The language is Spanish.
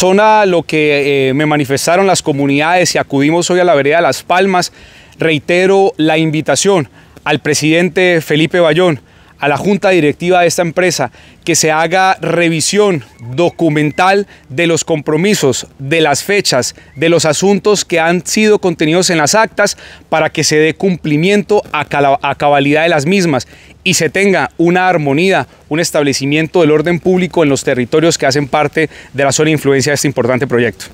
zona lo que eh, me manifestaron las comunidades y acudimos hoy a la vereda de Las Palmas, reitero la invitación al presidente Felipe Bayón a la junta directiva de esta empresa que se haga revisión documental de los compromisos, de las fechas, de los asuntos que han sido contenidos en las actas para que se dé cumplimiento a, cabalidad de las mismas y se tenga una armonía, un establecimiento del orden público en los territorios que hacen parte de la zona de influencia de este importante proyecto.